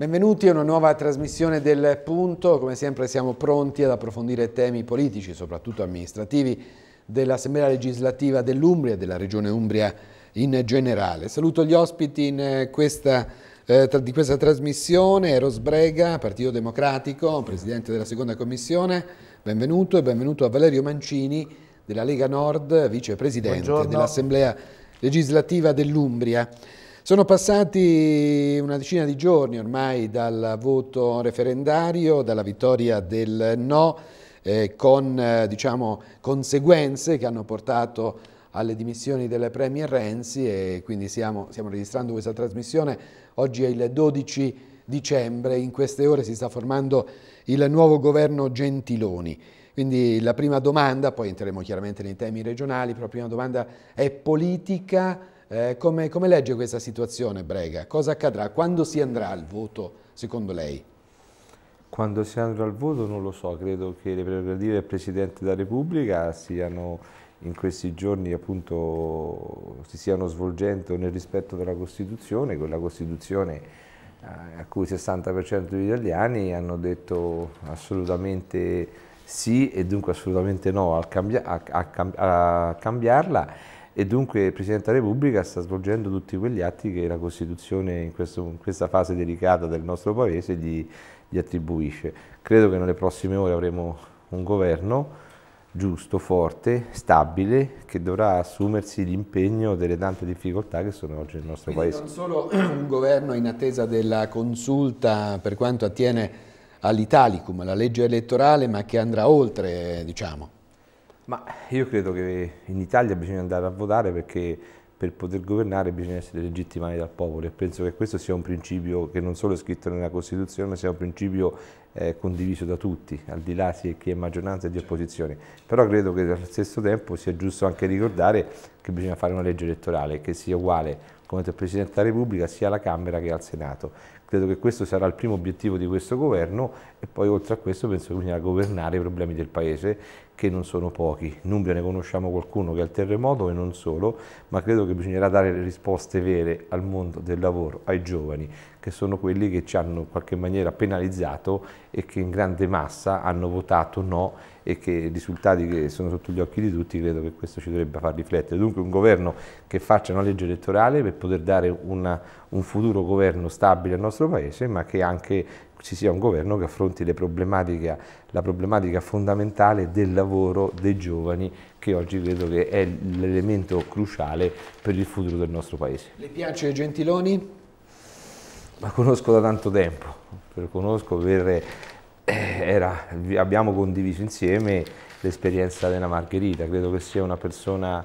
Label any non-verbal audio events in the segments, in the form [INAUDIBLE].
Benvenuti a una nuova trasmissione del Punto. Come sempre siamo pronti ad approfondire temi politici, soprattutto amministrativi, dell'Assemblea legislativa dell'Umbria e della Regione Umbria in generale. Saluto gli ospiti eh, questa, eh, di questa trasmissione, Eros Brega, Partito Democratico, Presidente della Seconda Commissione, benvenuto e benvenuto a Valerio Mancini della Lega Nord, Vicepresidente dell'Assemblea legislativa dell'Umbria. Sono passati una decina di giorni ormai dal voto referendario, dalla vittoria del no, eh, con eh, diciamo, conseguenze che hanno portato alle dimissioni del Premier Renzi e quindi siamo, stiamo registrando questa trasmissione. Oggi è il 12 dicembre, in queste ore si sta formando il nuovo governo Gentiloni. Quindi la prima domanda, poi entreremo chiaramente nei temi regionali, però la prima domanda è politica eh, come, come legge questa situazione Brega? Cosa accadrà? Quando si andrà al voto, secondo lei? Quando si andrà al voto non lo so, credo che le prerogative del Presidente della Repubblica siano in questi giorni appunto si stiano svolgendo nel rispetto della Costituzione, quella Costituzione eh, a cui il 60% degli italiani hanno detto assolutamente sì e dunque assolutamente no a, cambi a, a, a cambiarla e dunque il Presidente della Repubblica sta svolgendo tutti quegli atti che la Costituzione in, questo, in questa fase delicata del nostro Paese gli, gli attribuisce. Credo che nelle prossime ore avremo un governo giusto, forte, stabile, che dovrà assumersi l'impegno delle tante difficoltà che sono oggi nel nostro Quindi Paese. Non solo [CLEARS THROAT] un governo in attesa della consulta per quanto attiene all'Italicum, alla legge elettorale, ma che andrà oltre, diciamo. Ma io credo che in Italia bisogna andare a votare perché per poter governare bisogna essere legittimati dal popolo e penso che questo sia un principio che non solo è scritto nella Costituzione, ma sia un principio eh, condiviso da tutti, al di là di chi è maggioranza e di opposizione. Però credo che allo stesso tempo sia giusto anche ricordare che bisogna fare una legge elettorale che sia uguale come del Presidente della Repubblica sia alla Camera che al Senato. Credo che questo sarà il primo obiettivo di questo governo e poi oltre a questo penso che bisogna governare i problemi del Paese che non sono pochi. In Umbria ne conosciamo qualcuno che ha il terremoto e non solo, ma credo che bisognerà dare risposte vere al mondo del lavoro, ai giovani, che sono quelli che ci hanno in qualche maniera penalizzato e che in grande massa hanno votato no e che i risultati che sono sotto gli occhi di tutti credo che questo ci dovrebbe far riflettere. Dunque un governo che faccia una legge elettorale per poter dare una, un futuro governo stabile al nostro Paese, ma che anche ci sia un governo che affronti problematica, la problematica fondamentale del lavoro dei giovani che oggi credo che è l'elemento cruciale per il futuro del nostro Paese. Le piace Gentiloni? La conosco da tanto tempo, la conosco per, eh, era, abbiamo condiviso insieme l'esperienza della Margherita, credo che sia una persona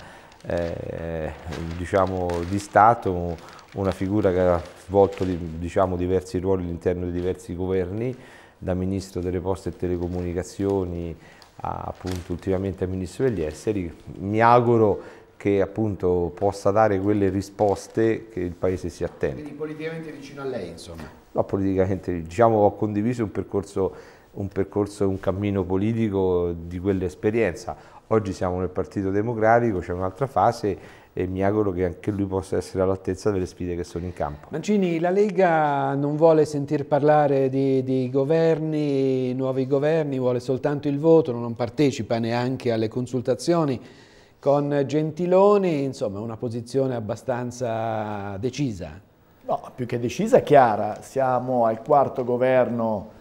eh, eh, diciamo, di Stato, una figura che ha svolto diciamo, diversi ruoli all'interno di diversi governi, da Ministro delle Poste e Telecomunicazioni a, appunto, ultimamente a Ministro degli Esteri. Mi auguro che appunto possa dare quelle risposte che il Paese si attende. Quindi politicamente vicino a lei, insomma? No, politicamente, diciamo ho condiviso un percorso un percorso, un cammino politico di quell'esperienza. Oggi siamo nel Partito Democratico, c'è un'altra fase e mi auguro che anche lui possa essere all'altezza delle sfide che sono in campo. Mancini, la Lega non vuole sentir parlare di, di, governi, nuovi governi, vuole soltanto il voto, non partecipa neanche alle consultazioni con Gentiloni, insomma una posizione abbastanza decisa. No, più che decisa, è chiara, siamo al quarto governo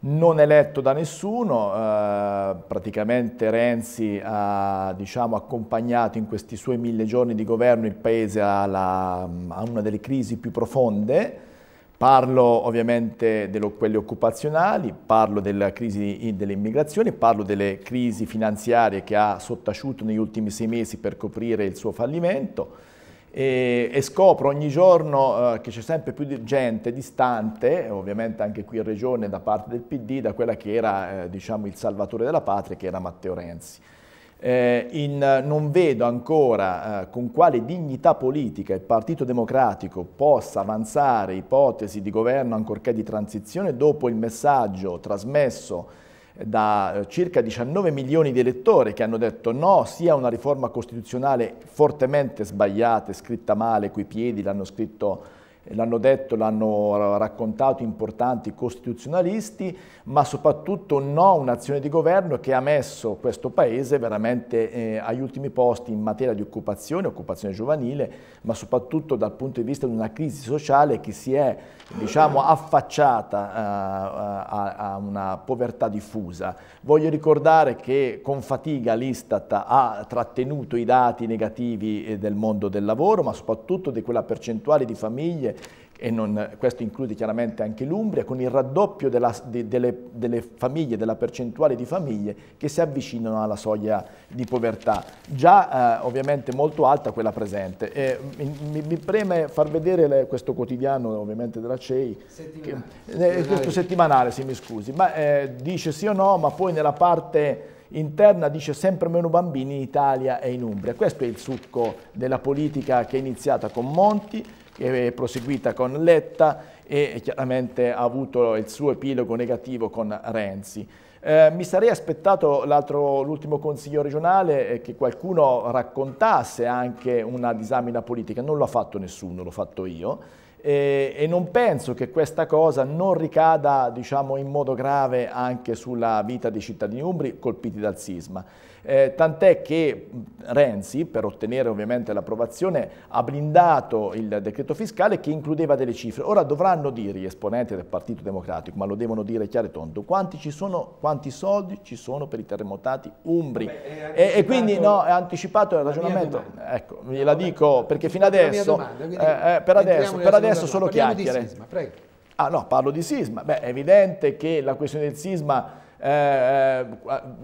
non eletto da nessuno, eh, praticamente Renzi ha diciamo, accompagnato in questi suoi mille giorni di governo il Paese alla, a una delle crisi più profonde, parlo ovviamente di quelle occupazionali, parlo della crisi delle immigrazioni, parlo delle crisi finanziarie che ha sottaciuto negli ultimi sei mesi per coprire il suo fallimento, e, e scopro ogni giorno eh, che c'è sempre più gente distante, ovviamente anche qui in regione da parte del PD, da quella che era eh, diciamo, il salvatore della patria, che era Matteo Renzi. Eh, in, non vedo ancora eh, con quale dignità politica il Partito Democratico possa avanzare ipotesi di governo ancorché di transizione dopo il messaggio trasmesso da eh, circa 19 milioni di elettori che hanno detto no sia una riforma costituzionale fortemente sbagliata, scritta male, coi piedi l'hanno scritto l'hanno detto, l'hanno raccontato importanti costituzionalisti, ma soprattutto no a un'azione di governo che ha messo questo Paese veramente eh, agli ultimi posti in materia di occupazione, occupazione giovanile, ma soprattutto dal punto di vista di una crisi sociale che si è diciamo, affacciata eh, a, a, a una povertà diffusa. Voglio ricordare che con fatica l'Istat ha trattenuto i dati negativi eh, del mondo del lavoro, ma soprattutto di quella percentuale di famiglie e non, questo include chiaramente anche l'Umbria, con il raddoppio della, de, delle, delle, famiglie, della percentuale di famiglie che si avvicinano alla soglia di povertà, già eh, ovviamente molto alta quella presente. E, mi, mi, preme far vedere le, questo quotidiano ovviamente della CEI, settimanale. Che, eh, questo settimanale, se mi scusi, ma eh, dice sì o no, ma poi nella parte interna dice sempre meno bambini in Italia e in Umbria. Questo è il succo della politica che è iniziata con Monti, che è proseguita con Letta e chiaramente ha avuto il suo epilogo negativo con Renzi. Eh, mi sarei aspettato l'ultimo consiglio regionale eh, che qualcuno raccontasse anche una disamina politica, non l'ha fatto nessuno, l'ho fatto io e, e, non penso che questa cosa non ricada diciamo, in modo grave anche sulla vita dei cittadini umbri colpiti dal sisma eh, tant'è che Renzi, per ottenere ovviamente l'approvazione, ha blindato il decreto fiscale che includeva delle cifre. Ora dovranno dire gli esponenti del Partito Democratico, ma lo devono dire chiaro e tondo, quanti, sono, quanti soldi ci sono per i terremotati umbri. Beh, e, e, quindi no, è anticipato il ragionamento. Ecco, no, la dico perché fino adesso, domanda, eh, eh, per adesso, per adesso solo chiacchiere. Sisma, ah no, parlo di sisma. Beh, è evidente che la questione del sisma eh, eh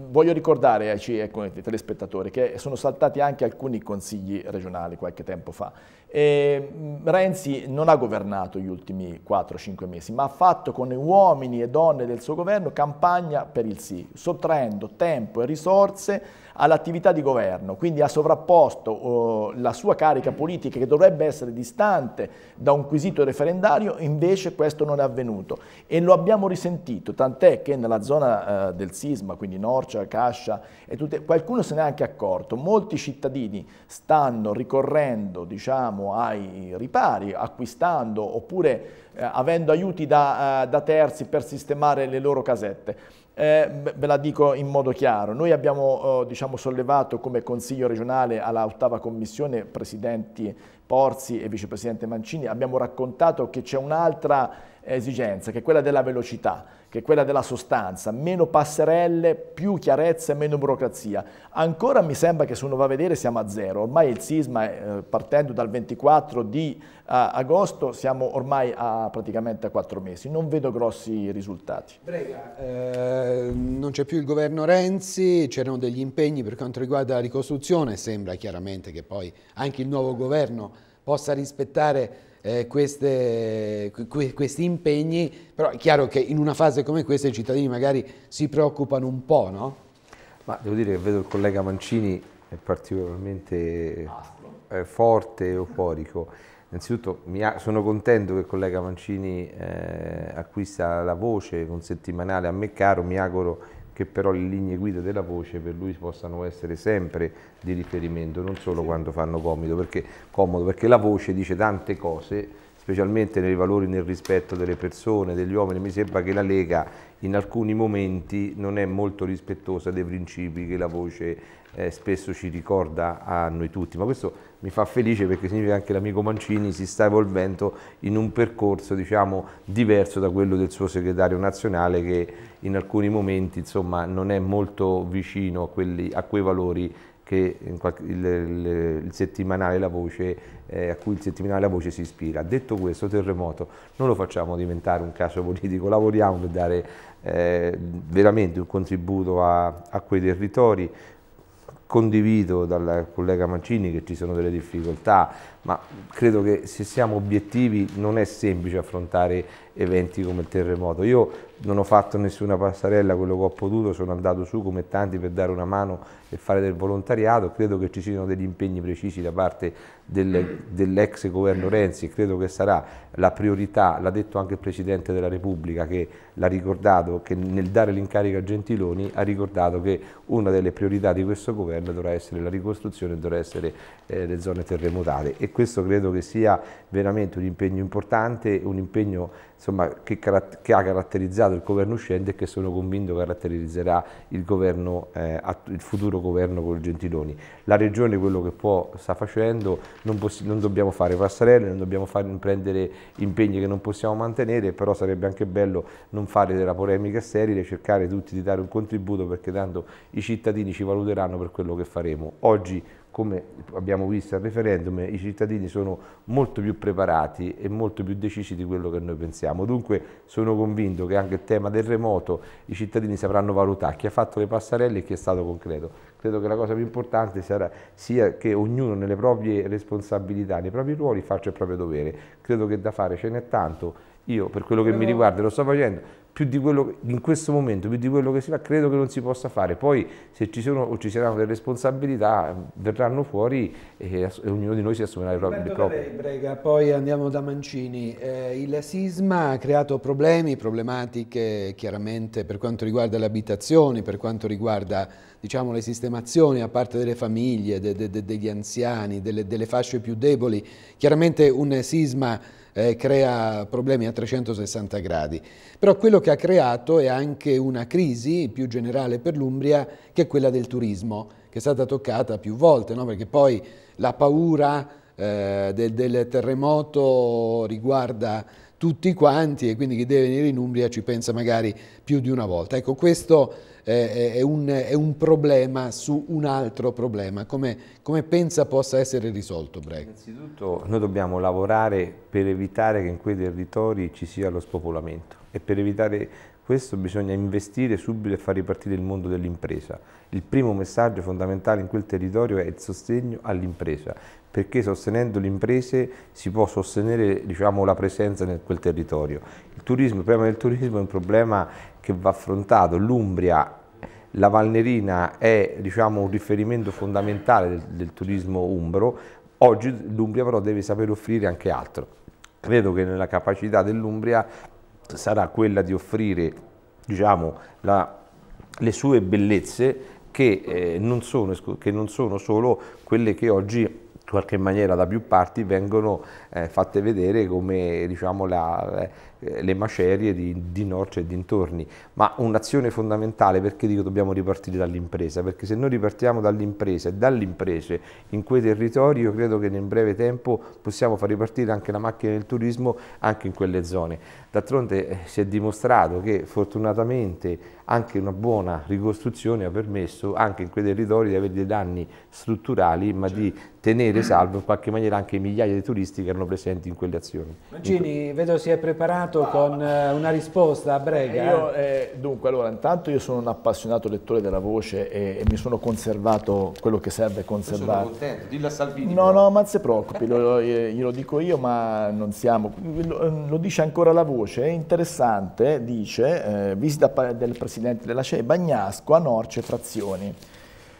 voglio ricordare ai ecco, telespettatori che sono saltati anche alcuni consigli regionali qualche tempo fa. E mm, Renzi non ha governato gli ultimi 4-5 mesi, ma ha fatto con uomini e donne del suo governo campagna per il sì, sottraendo tempo e risorse all'attività di governo, quindi ha sovrapposto eh, la sua carica politica che dovrebbe essere distante da un quesito referendario, invece questo non è avvenuto e lo abbiamo risentito, tant'è che nella zona eh, del sisma, quindi Norcia, Cascia e tutte, qualcuno se n'è anche accorto, molti cittadini stanno ricorrendo diciamo, ai ripari, acquistando oppure eh, avendo aiuti da, eh, da terzi per sistemare le loro casette. Eh, ve la dico in modo chiaro, noi abbiamo eh, diciamo, sollevato come Consiglio regionale alla ottava commissione presidenti Porzi e vicepresidente Mancini, abbiamo raccontato che c'è un'altra esigenza, che è quella della velocità, che è quella della sostanza, meno passerelle, più chiarezza e meno burocrazia. Ancora mi sembra che se uno va a vedere siamo a zero, ormai il sisma eh, partendo dal 24 di eh, agosto siamo ormai a praticamente a quattro mesi, non vedo grossi risultati. Brega, eh, non c'è più il governo Renzi, c'erano degli impegni per quanto riguarda la ricostruzione, sembra chiaramente che poi anche il nuovo governo possa rispettare eh, queste, que, questi impegni, però è chiaro che in una fase come questa i cittadini magari si preoccupano un po', no? Ma devo dire che vedo il collega Mancini è particolarmente eh, forte e euforico. Innanzitutto sono contento che il collega Mancini eh, acquista la voce con settimanale a me caro, mi auguro che però le linee guida della voce per lui possano essere sempre di riferimento, non solo sì. quando fanno comodo perché, comodo, perché la voce dice tante cose, specialmente nei valori nel rispetto delle persone, degli uomini. Mi sembra che la Lega in alcuni momenti non è molto rispettosa dei principi che la voce eh, spesso ci ricorda a noi tutti, ma questo mi fa felice perché significa che l'amico Mancini si sta evolvendo in un percorso diciamo, diverso da quello del suo segretario nazionale che in alcuni momenti insomma, non è molto vicino a, quelli, a quei valori che qualche, il, il, il, settimanale La Voce, eh, a cui il settimanale La Voce si ispira. Detto questo, terremoto non lo facciamo diventare un caso politico, lavoriamo per dare eh, veramente un contributo a, a quei territori, condivido dal collega Mancini che ci sono delle difficoltà ma credo che se siamo obiettivi non è semplice affrontare eventi come il terremoto. Io non ho fatto nessuna passarella, quello che ho potuto sono andato su come tanti per dare una mano e fare del volontariato, credo che ci siano degli impegni precisi da parte del, dell'ex governo Renzi credo che sarà la priorità, l'ha detto anche il Presidente della Repubblica che l'ha ricordato, che nel dare l'incarico a Gentiloni ha ricordato che una delle priorità di questo governo dovrà essere la ricostruzione, dovrà essere eh, le zone terremotate e questo credo che sia veramente un impegno importante, un impegno insomma, che, che, ha caratterizzato il governo uscente e che sono convinto caratterizzerà il, governo, eh, il futuro governo con il Gentiloni. La Regione quello che può sta facendo, non, non dobbiamo fare passarelle, non dobbiamo fare, prendere impegni che non possiamo mantenere, però sarebbe anche bello non fare della polemica sterile, cercare tutti di dare un contributo perché tanto i cittadini ci valuteranno per quello che faremo. Oggi come abbiamo visto al referendum, i cittadini sono molto più preparati e molto più decisi di quello che noi pensiamo. Dunque sono convinto che anche il tema del remoto i cittadini sapranno valutare chi ha fatto le passarelle e chi è stato concreto. Credo che la cosa più importante sarà, sia che ognuno nelle proprie responsabilità, nei propri ruoli faccia il proprio dovere. Credo che da fare ce n'è tanto. Io per quello che mi riguarda lo sto facendo, più di quello in questo momento, più di quello che si fa, credo che non si possa fare. Poi se ci sono o ci saranno delle responsabilità verranno fuori e, e ognuno di noi si assumerà il proprio. proprie. Brega, poi andiamo da Mancini. Eh, il sisma ha creato problemi, problematiche chiaramente per quanto riguarda le abitazioni, per quanto riguarda diciamo, le sistemazioni a parte delle famiglie, de, de, de, degli anziani, delle, delle fasce più deboli. Chiaramente un sisma eh, crea problemi a 360 gradi. Però quello che ha creato è anche una crisi più generale per l'Umbria che è quella del turismo, che è stata toccata più volte, no? perché poi la paura eh, del, del terremoto riguarda tutti quanti e quindi chi deve venire in Umbria ci pensa magari più di una volta. Ecco, questo eh, è, un, è, un, problema su un altro problema. Come, come pensa possa essere risolto, Breg? Innanzitutto noi dobbiamo lavorare per evitare che in quei territori ci sia lo spopolamento e per evitare questo bisogna investire subito e far ripartire il mondo dell'impresa. Il primo messaggio fondamentale in quel territorio è il sostegno all'impresa, perché sostenendo le imprese si può sostenere diciamo, la presenza in quel territorio. Il, turismo, il problema del turismo è un problema che va affrontato. L'Umbria la Valnerina è diciamo, un riferimento fondamentale del, del turismo umbro, oggi l'Umbria però deve saper offrire anche altro. Credo che nella capacità dell'Umbria sarà quella di offrire diciamo, la, le sue bellezze che, eh, non sono, che non sono solo quelle che oggi qualche maniera da più parti vengono eh, fatte vedere come diciamo, la, eh, le macerie di, di Norcia e dintorni, ma un'azione fondamentale perché dico dobbiamo ripartire dall'impresa, perché se noi ripartiamo dall'impresa e dalle imprese in quei territori io credo che nel breve tempo possiamo far ripartire anche la macchina del turismo anche in quelle zone. D'altronde eh, si è dimostrato che fortunatamente anche una buona ricostruzione ha permesso anche in quei territori di avere dei danni strutturali ma certo. di tenere salvo in qualche maniera anche migliaia di turisti che erano presenti in quelle azioni. Mancini, vedo si è preparato con eh, una risposta a Brega. Eh, io, eh, dunque, allora, intanto io sono un appassionato lettore della voce e, e mi sono conservato quello che serve conservare. Sono contento, dillo a Salvini. No, però. no, ma non si preoccupi, lo, eh, glielo dico io, ma non siamo... Lo, lo, dice ancora la voce, è interessante, dice, eh, visita del Presidente della CEI, Bagnasco a Norce Frazioni.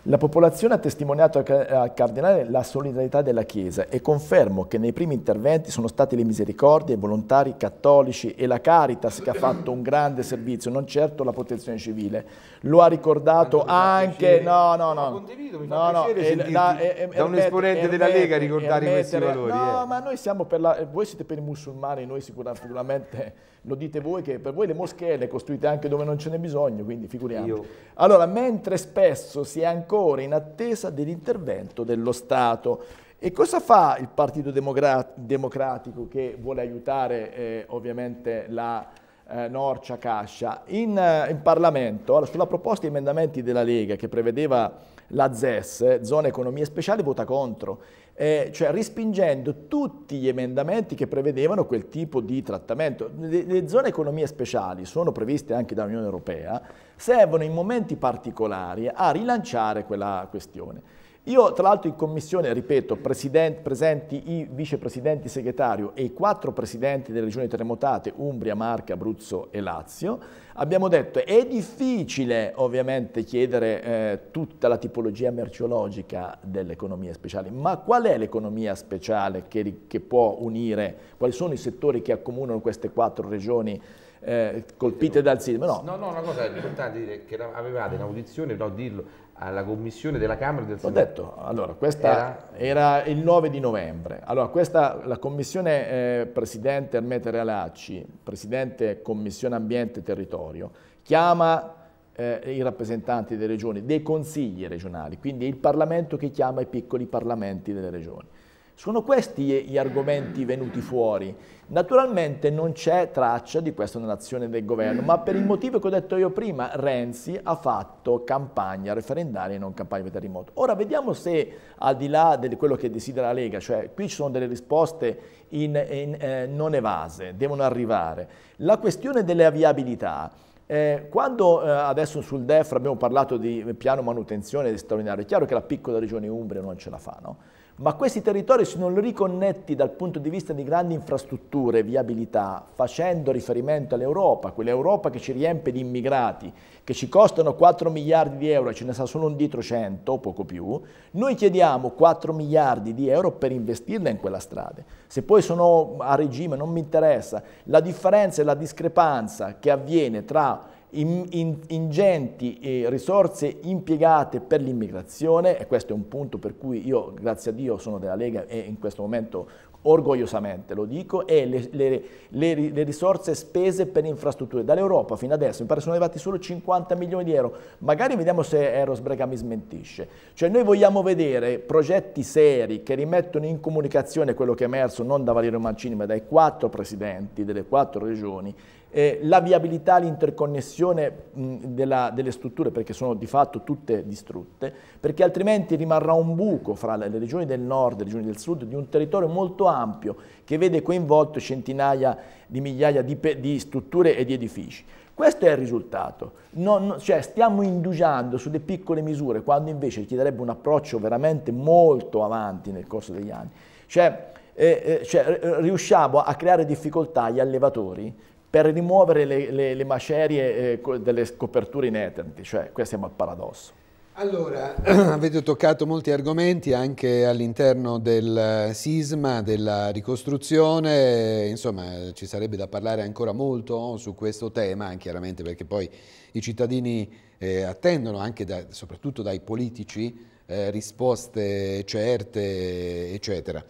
La popolazione ha testimoniato al Cardinale la solidarietà della Chiesa e confermo che nei primi interventi sono state le misericordie, i volontari cattolici e la Caritas che ha fatto un grande servizio, non certo la protezione civile lo ha ricordato anche... No, no, no. Condivido, no, no, piacere un esponente della Lega ricordare questi valori. No, eh. ma noi siamo per la... Eh, voi siete per i musulmani, noi sicuramente [LAUGHS] lo dite voi che per voi le moschee le costruite anche dove non ce n'è bisogno, quindi figuriamoci. Allora, mentre spesso si è ancora in attesa dell'intervento dello Stato. E cosa fa il Partito Democratico che vuole aiutare eh, ovviamente la eh, Norcia Cascia, in, eh, in Parlamento sulla proposta di emendamenti della Lega che prevedeva la ZES, Zona Economia Speciale, vota contro, eh, cioè respingendo tutti gli emendamenti che prevedevano quel tipo di trattamento. Le, le Zone Economie Speciali sono previste anche dall'Unione Europea, servono in momenti particolari a rilanciare quella questione. Io tra l'altro in commissione, ripeto, presenti i vicepresidenti segretario e i quattro presidenti delle regioni terremotate, Umbria, Marca, Abruzzo e Lazio, abbiamo detto è difficile ovviamente chiedere eh, tutta la tipologia merceologica dell'economia speciale, ma qual è l'economia speciale che, che può unire, quali sono i settori che accomunano queste quattro regioni? Eh, colpite dal sisma. No. no, no, una cosa importante dire che avevate in audizione, no, dirlo, alla commissione della Camera del Senato. Ho detto, allora, questa era... era... il 9 di novembre. Allora, questa, la commissione eh, Presidente Ermete Realacci, Presidente Commissione Ambiente e Territorio, chiama eh, i rappresentanti delle regioni, dei consigli regionali, quindi è il Parlamento che chiama i piccoli parlamenti delle regioni. Sono questi gli argomenti venuti fuori. Naturalmente non c'è traccia di questo nell'azione del governo, ma per il motivo che ho detto io prima, Renzi ha fatto campagna referendaria e non campagna per terremoto. Ora vediamo se al di là di quello che desidera la Lega, cioè qui ci sono delle risposte in, in, eh, non evase, devono arrivare. La questione delle viabilità. Eh, quando eh, adesso sul DEF abbiamo parlato di piano manutenzione straordinario, è chiaro che la piccola regione Umbria non ce la fa, no? ma questi territori se non li riconnetti dal punto di vista di grandi infrastrutture e viabilità, facendo riferimento all'Europa, quell'Europa che ci riempie di immigrati, che ci costano 4 miliardi di euro e ce ne sa solo un dietro 100, poco più, noi chiediamo 4 miliardi di euro per investirla in quella strada. Se poi sono a regime non mi interessa, la differenza e la discrepanza che avviene tra in, in, ingenti eh, risorse impiegate per l'immigrazione e questo è un punto per cui io, grazie a Dio, sono della Lega e in questo momento orgogliosamente lo dico, e le, le, le, le, risorse spese per infrastrutture. Dall'Europa fino adesso mi pare sono arrivati solo 50 milioni di euro, magari vediamo se Eros Brega mi smentisce. Cioè noi vogliamo vedere progetti seri che rimettono in comunicazione quello che è emerso non da Valerio Mancini ma dai quattro presidenti delle quattro regioni eh, la viabilità, l'interconnessione delle strutture, perché sono di fatto tutte distrutte, perché altrimenti rimarrà un buco fra le regioni del nord e le regioni del sud di un territorio molto ampio che vede coinvolto centinaia di migliaia di, di strutture e di edifici. Questo è il risultato, non, cioè stiamo indugiando sulle piccole misure quando invece richiederebbe un approccio veramente molto avanti nel corso degli anni. Cioè, eh, eh cioè, riusciamo a creare difficoltà agli allevatori per rimuovere le, le, le macerie eh, delle coperture inerenti, cioè qui siamo al paradosso. Allora, [CLEARS THROAT] avete toccato molti argomenti anche all'interno del eh, sisma, della ricostruzione, insomma ci sarebbe da parlare ancora molto su questo tema, chiaramente perché poi i cittadini eh, attendono anche da, soprattutto dai politici eh, risposte certe, eccetera.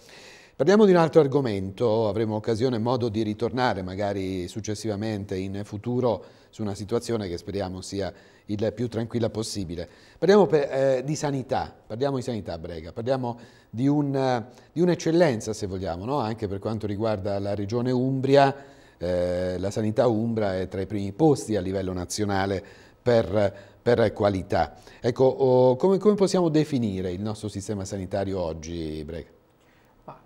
Parliamo di un altro argomento, avremo occasione e modo di ritornare magari successivamente in futuro su una situazione che speriamo sia il più tranquilla possibile. Parliamo per, eh, di sanità, parliamo di sanità Brega, parliamo di, un'eccellenza se vogliamo, no? anche per quanto riguarda la regione Umbria, eh, la sanità Umbra è tra i primi posti a livello nazionale per per qualità. Ecco, oh, come, come possiamo definire il nostro sistema sanitario oggi, Brega?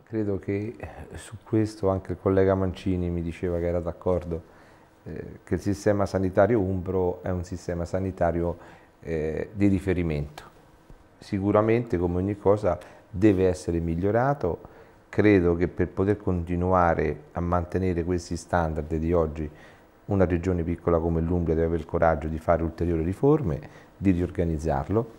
Credo che eh, su questo anche il collega Mancini mi diceva che era d'accordo, eh, che il sistema sanitario umbro è un sistema sanitario eh, di riferimento. Sicuramente come ogni cosa deve essere migliorato, credo che per poter continuare a mantenere questi standard di oggi una regione piccola come l'Umbria deve avere il coraggio di fare ulteriori riforme, di riorganizzarlo.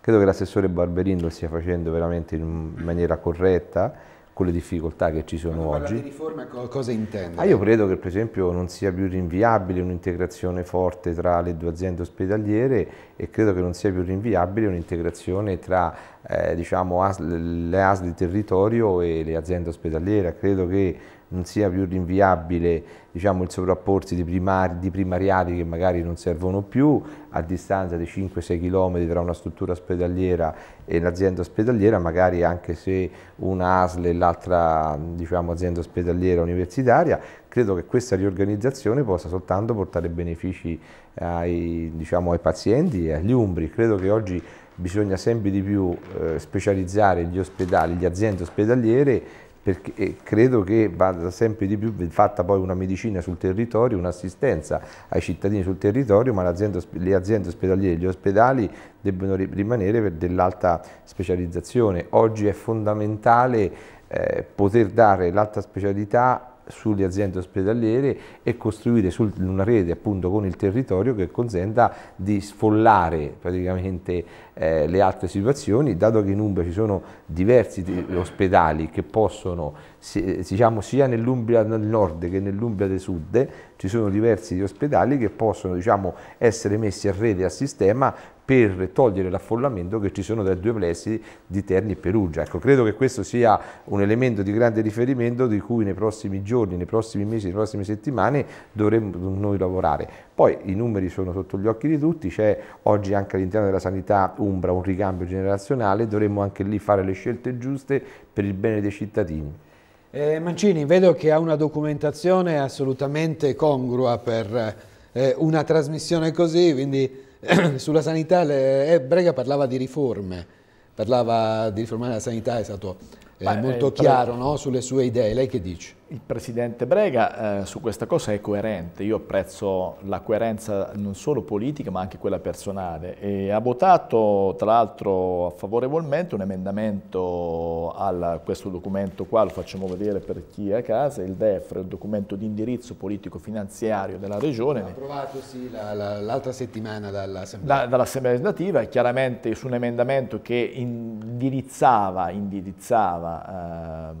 Credo che l'assessore Barberin lo stia facendo veramente in maniera corretta con le difficoltà che ci sono Quando oggi. Ma di riforma cosa intende? Ah, io credo che per esempio non sia più rinviabile un'integrazione forte tra le due aziende ospedaliere e credo che non sia più rinviabile un'integrazione tra eh, diciamo, as, le ASL di territorio e le aziende ospedaliere. Credo che non sia più rinviabile diciamo, il sovrapporsi di, primari, di, primariati che magari non servono più a distanza di 5-6 km tra una struttura ospedaliera e l'azienda ospedaliera, magari anche se una ASL e l'altra diciamo, azienda ospedaliera universitaria, credo che questa riorganizzazione possa soltanto portare benefici ai, diciamo, ai pazienti e agli umbri. Credo che oggi bisogna sempre di più eh, specializzare gli ospedali, le aziende ospedaliere perché credo che vada sempre di più fatta poi una medicina sul territorio, un'assistenza ai cittadini sul territorio, ma le aziende ospedaliere e gli ospedali debbono rimanere per dell'alta specializzazione. Oggi è fondamentale eh, poter dare l'alta specialità sulle aziende ospedaliere e costruire sul, una rete appunto con il territorio che consenta di sfollare praticamente eh, le altre situazioni, dato che in Umbria ci sono diversi ospedali che possono, si, diciamo sia nell'Umbria del nord che nell'Umbria del sud, ci sono diversi ospedali che possono diciamo, essere messi a rete a sistema per togliere l'affollamento che ci sono dai due plessi di Terni e Perugia. Ecco, credo che questo sia un elemento di grande riferimento di cui nei prossimi giorni, nei prossimi mesi, nelle prossime settimane dovremo noi lavorare. Poi i numeri sono sotto gli occhi di tutti, c'è oggi anche all'interno della sanità Umbra un ricambio generazionale, dovremmo anche lì fare le scelte giuste per il bene dei cittadini. Eh, Mancini, vedo che ha una documentazione assolutamente congrua per eh, una trasmissione così, quindi [CLEARS THROAT] Sulla sanità, le, eh, Brega parlava di riforme, parlava di riformare la sanità, è stato è eh, molto chiaro no? sulle sue idee, lei che dice? Il Presidente Brega eh, su questa cosa è coerente, io apprezzo la coerenza non solo politica ma anche quella personale e ha votato tra l'altro favorevolmente un emendamento a questo documento qua, lo facciamo vedere per chi è a casa, il DEF, il documento di indirizzo politico-finanziario della Regione. L'ha approvato sì l'altra la, la, settimana dall'Assemblea. Dall'Assemblea legislativa, chiaramente su un emendamento che indirizzava, indirizzava chiamava eh,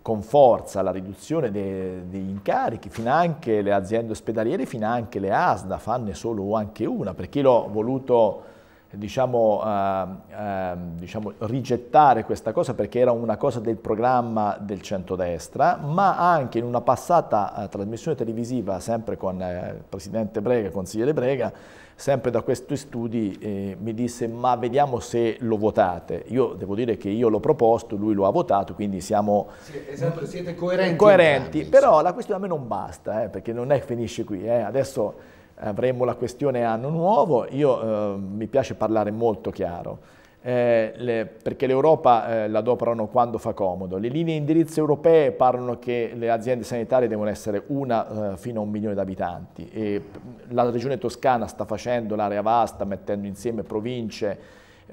con forza la riduzione degli incarichi, fino anche le aziende ospedaliere, fino anche le ASDA fanne solo anche una, per chi l'ho voluto diciamo, eh, eh, diciamo, rigettare questa cosa perché era una cosa del programma del centrodestra, ma anche in una passata eh, trasmissione televisiva sempre con eh, il Presidente Brega, Consigliere Brega, sempre da questi studi eh, mi disse ma vediamo se lo votate. Io devo dire che io l'ho proposto, lui lo ha votato, quindi siamo sì, esatto, siete coerenti. coerenti però la questione a me non basta, eh, perché non è che finisce qui. Eh. Adesso avremo la questione anno nuovo, io eh, mi piace parlare molto chiaro eh, le, perché l'Europa eh, l'adoperano quando fa comodo. Le linee indirizzo europee parlano che le aziende sanitarie devono essere una eh, fino a un milione di abitanti e mm, la regione toscana sta facendo l'area vasta mettendo insieme province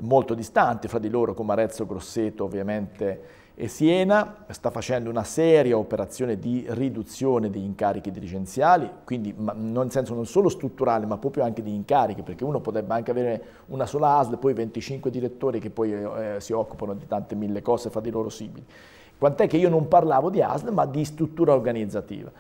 molto distanti fra di loro come Arezzo, Grosseto ovviamente e Siena sta facendo una seria operazione di riduzione degli incarichi dirigenziali, quindi non in senso non solo strutturale ma proprio anche di incarichi, perché uno potrebbe anche avere una sola ASL, e poi 25 direttori che poi eh, eh, si occupano di tante mille cose fra di loro simili. Quant'è che io non parlavo di ASL ma di struttura organizzativa.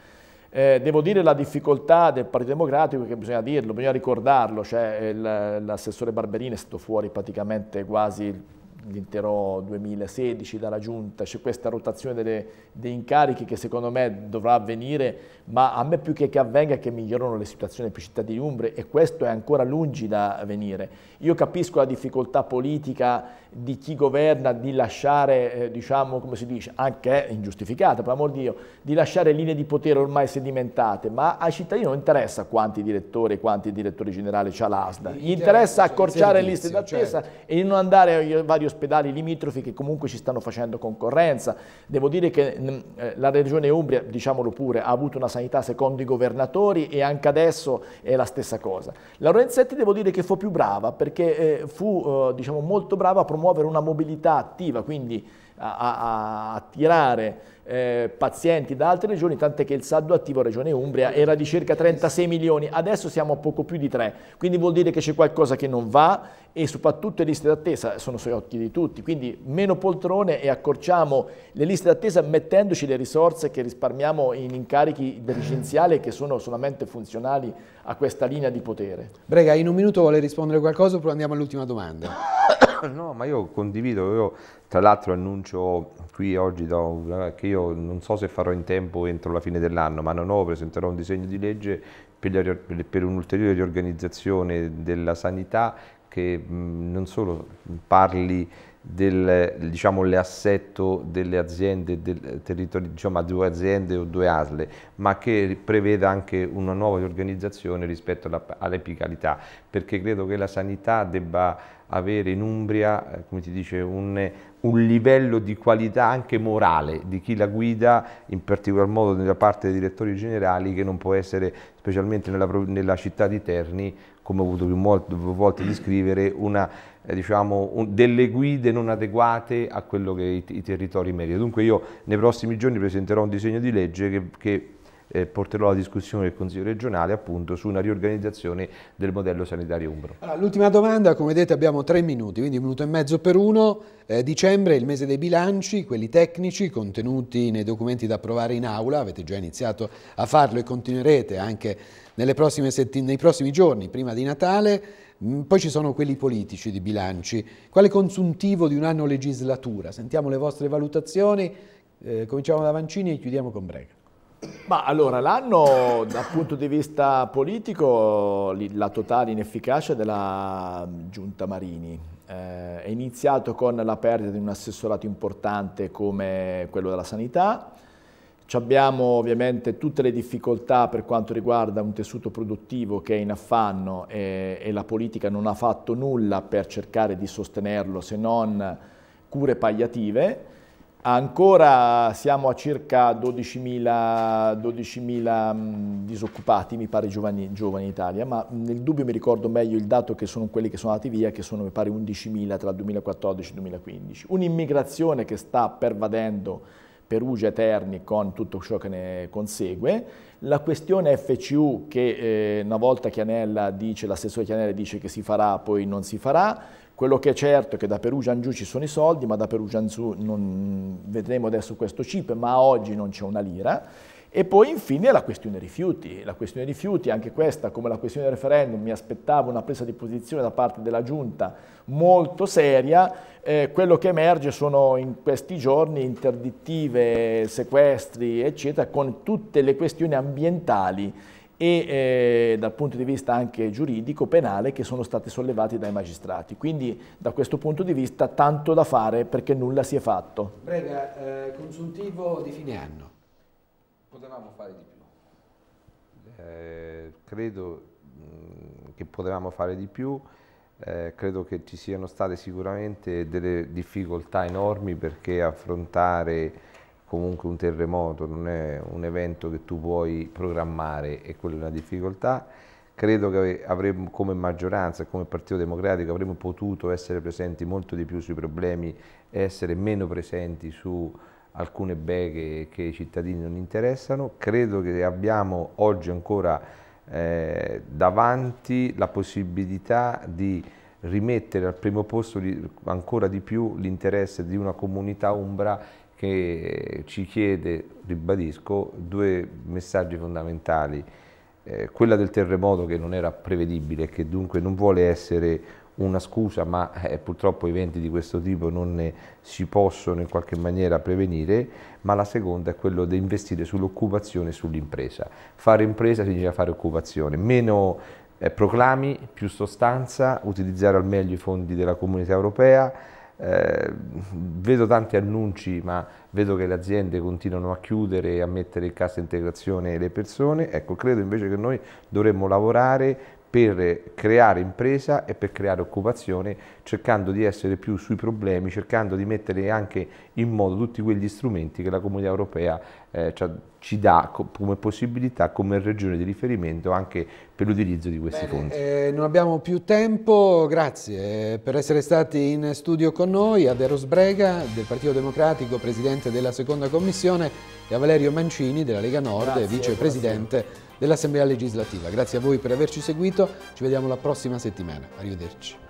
Eh, devo dire la difficoltà del Partito Democratico, che bisogna dirlo, bisogna ricordarlo, cioè eh, l'assessore Barberini è stato fuori praticamente quasi l'intero 2016 dalla Giunta, c'è questa rotazione delle, dei incarichi che secondo me dovrà avvenire, ma a me più che che avvenga che migliorano le situazioni per i cittadini umbre e questo è ancora lungi da venire. Io capisco la difficoltà politica di chi governa di lasciare, eh, diciamo, come si dice, anche ingiustificata, per amor di Dio, di lasciare linee di potere ormai sedimentate, ma ai cittadini non interessa quanti direttori, e quanti direttori generali c'ha l'ASDA, gli interessa accorciare le liste d'attesa certo. e non andare ai vari ospedali limitrofi che comunque ci stanno facendo concorrenza. Devo dire che mh, mm, eh, la regione Umbria, diciamolo pure, ha avuto una sanità secondo i governatori e anche adesso è la stessa cosa. La Lorenzetti devo dire che fu più brava perché eh, fu eh, diciamo, molto brava a promuovere promuovere una mobilità attiva, quindi a, a, a attirare eh, pazienti da altre regioni, tant'è che il saldo attivo Regione Umbria era di circa 36 milioni, adesso siamo a poco più di 3, quindi vuol dire che c'è qualcosa che non va e soprattutto le liste d'attesa sono sui occhi di tutti, quindi meno poltrone e accorciamo le liste d'attesa mettendoci le risorse che risparmiamo in incarichi dirigenziali che sono solamente funzionali a questa linea di potere. Brega, in un minuto vuole rispondere qualcosa oppure andiamo all'ultima domanda? [COUGHS] No, ma io condivido, io tra l'altro annuncio qui oggi eh, che io io non so se farò in tempo entro la fine dell'anno, ma no, presenterò un disegno di legge per, per un'ulteriore riorganizzazione della sanità che mh, non solo parli del diciamo, l'assetto delle aziende, del territorio, diciamo, a due aziende o due ASLE, ma che preveda anche una nuova riorganizzazione rispetto all'epicalità, perché credo che la sanità debba avere in Umbria, eh, come si dice, un, un, livello di qualità anche morale di chi la guida, in particolar modo nella parte dei direttori generali, che non può essere, specialmente nella, nella città di Terni, come ho avuto più, volte di scrivere, una, eh, diciamo, un, delle guide non adeguate a quello che i, i territori meritano. Dunque io nei prossimi giorni presenterò un disegno di legge che, che eh, porterò la discussione del Consiglio regionale appunto su una riorganizzazione del modello sanitario umbro. l'ultima allora, domanda, come vedete abbiamo tre minuti, quindi un minuto e mezzo per uno. Eh, dicembre è il mese dei bilanci, quelli tecnici contenuti nei documenti da approvare in aula, avete già iniziato a farlo e continuerete anche nei prossimi giorni, prima di Natale. Mm, poi ci sono quelli politici di bilanci. Quale consuntivo di un anno legislatura? Sentiamo le vostre valutazioni. Eh, cominciamo da Vancini e chiudiamo con Brega. Ma allora, l'anno dal punto di vista politico, la totale inefficacia della giunta Marini. Eh, è iniziato con la perdita di un assessorato importante come quello della sanità, C abbiamo ovviamente tutte le difficoltà per quanto riguarda un tessuto produttivo che è in affanno e, e la politica non ha fatto nulla per cercare di sostenerlo se non cure pagliative. Ancora siamo a circa 12.000, 12 mm, disoccupati, mi pare, giovani, giovani, in Italia, ma nel dubbio mi ricordo meglio il dato che sono quelli che sono andati via, che sono, mi pare, 11.000 tra il 2014 e il 2015. Un'immigrazione che sta pervadendo Perugia e Terni con tutto ciò che ne consegue. La questione FCU che eh, una volta Chianella dice, l'assessore Chianella dice che si farà, poi non si farà. Quello che è certo è che da Perugia in giù ci sono i soldi, ma da Perugia in su non vedremo adesso questo chip, ma oggi non c'è una lira. E poi infine la questione rifiuti. La questione rifiuti, anche questa come la questione del referendum, mi aspettavo una presa di posizione da parte della Giunta molto seria. Eh, quello che emerge sono in questi giorni interdittive, sequestri, eccetera, con tutte le questioni ambientali e eh, dal punto di vista anche giuridico, penale, che sono stati sollevati dai magistrati. Quindi da questo punto di vista tanto da fare perché nulla si è fatto. Prega, eh, consuntivo di fine anno. Potevamo fare di più? Eh, credo mh, mm, che potevamo fare di più. Eh, credo che ci siano state sicuramente delle difficoltà enormi perché affrontare comunque un terremoto non è un evento che tu puoi programmare e quella è una difficoltà. Credo che avremmo, come maggioranza, come Partito Democratico, avremmo potuto essere presenti molto di più sui problemi e essere meno presenti su alcune beghe che i cittadini non interessano. Credo che abbiamo oggi ancora eh, davanti la possibilità di rimettere al primo posto di, ancora di più l'interesse di una comunità umbra che ci chiede, ribadisco, due messaggi fondamentali. Eh, quella del terremoto che non era prevedibile, che dunque non vuole essere una scusa, ma eh, purtroppo eventi di questo tipo non ne si possono in qualche maniera prevenire, ma la seconda è quello di investire sull'occupazione e sull'impresa. Fare impresa significa fare occupazione, meno eh, proclami, più sostanza, utilizzare al meglio i fondi della comunità europea, eh, vedo tanti annunci, ma vedo che le aziende continuano a chiudere e a mettere in cassa integrazione le persone. Ecco, credo invece che noi dovremmo lavorare per creare impresa e per creare occupazione, cercando di essere più sui problemi, cercando di mettere anche in modo tutti quegli strumenti che la Comunità Europea eh, cioè, ci dà come possibilità, come regione di riferimento anche per l'utilizzo di questi Bene, fondi. Eh, non abbiamo più tempo, grazie eh, per essere stati in studio con noi, a Eros Brega del Partito Democratico, Presidente della Seconda Commissione e a Valerio Mancini della Lega Nord, grazie, Vicepresidente dell'Assemblea Legislativa. Grazie a voi per averci seguito, ci vediamo la prossima settimana, arrivederci.